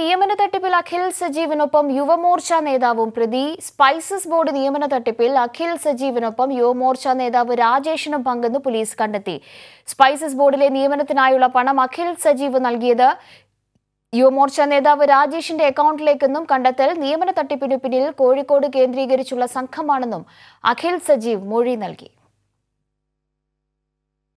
നിയമന തട്ടിപ്പിൽ അഖിൽ സജീവിനൊപ്പം യുവമോർച്ച നേതാവും പ്രതി സ്പൈസസ് ബോർഡ് നിയമന തട്ടിപ്പിൽ അഖിൽ സജീവിനൊപ്പം യുവമോർച്ച നേതാവ് രാജേഷിനും പങ്കെന്ന് പോലീസ് കണ്ടെത്തി സ്പൈസസ് ബോർഡിലെ നിയമനത്തിനായുള്ള പണം അഖിൽ സജീവ് നൽകിയത് യുവമോർച്ച നേതാവ് രാജേഷിന്റെ അക്കൗണ്ടിലേക്കെന്നും കണ്ടെത്തൽ നിയമന തട്ടിപ്പിനു പിന്നിൽ കോഴിക്കോട് കേന്ദ്രീകരിച്ചുള്ള സംഘമാണെന്നും അഖിൽ സജീവ് മൊഴി നൽകി